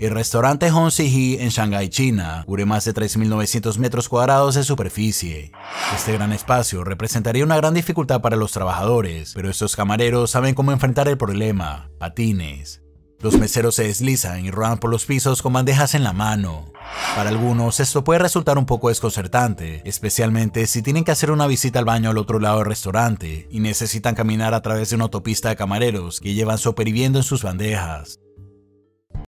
El restaurante Hongxi en Shanghai, China, cubre más de 3.900 metros cuadrados de superficie. Este gran espacio representaría una gran dificultad para los trabajadores, pero estos camareros saben cómo enfrentar el problema, patines. Los meseros se deslizan y ruedan por los pisos con bandejas en la mano. Para algunos esto puede resultar un poco desconcertante, especialmente si tienen que hacer una visita al baño al otro lado del restaurante y necesitan caminar a través de una autopista de camareros que llevan sobreviviendo en sus bandejas.